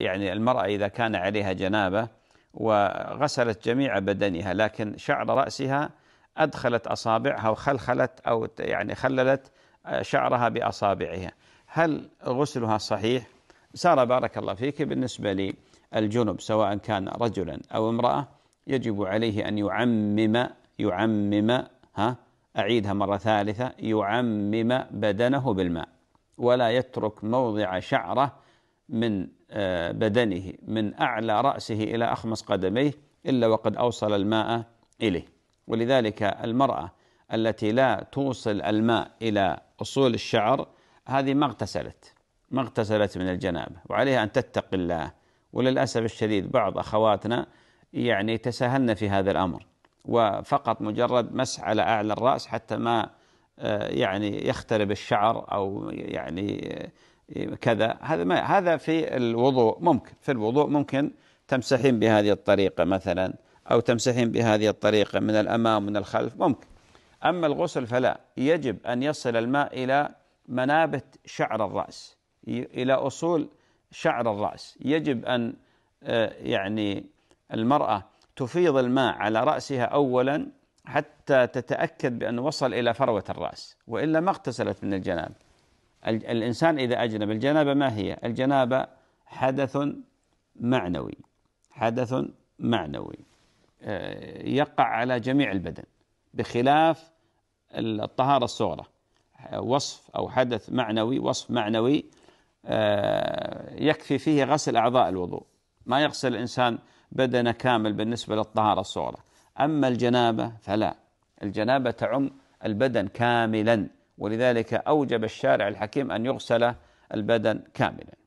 يعني المرأة إذا كان عليها جنابة وغسلت جميع بدنها لكن شعر رأسها أدخلت أصابعها وخلخلت أو يعني خللت آه، شعرها بأصابعها هل غسلها صحيح؟ سارة بارك الله فيك بالنسبة للجنب سواء كان رجلا أو امرأة يجب عليه أن يعمم يعمم ها أعيدها مرة ثالثة يعمم بدنه بالماء ولا يترك موضع شعره من آه، بدنه من أعلى رأسه إلى أخمص قدميه إلا وقد أوصل الماء إليه ولذلك المرأة التي لا توصل الماء إلى أصول الشعر هذه ما اغتسلت ما اغتسلت من الجنابة وعليها أن تتقي الله وللأسف الشديد بعض أخواتنا يعني تساهلنا في هذا الأمر وفقط مجرد مس على أعلى الرأس حتى ما آه، يعني يخترب الشعر أو يعني آه، كذا هذا ما هذا في الوضوء ممكن في الوضوء ممكن تمسحين بهذه الطريقة مثلا أو تمسحين بهذه الطريقة من الأمام من الخلف ممكن أما الغسل فلا يجب أن يصل الماء إلى منابت شعر الرأس إلى أصول شعر الرأس يجب أن آه، يعني المرأة تفيض الماء على رأسها أولا حتى تتأكد بأن وصل إلى فروة الرأس وإلا ما اغتسلت من الجنابه الإنسان إذا أجنب الجنابة ما هي الجنابة حدث معنوي حدث معنوي آه، يقع على جميع البدن بخلاف الطهارة الصغرى وصف أو حدث معنوي وصف معنوي آه، يكفي فيه غسل أعضاء الوضوء ما يغسل الإنسان بدنه كامل بالنسبة للطهارة الصغرى أما الجنابة فلا الجنابة تعم البدن كاملا ولذلك أوجب الشارع الحكيم أن يغسل البدن كاملا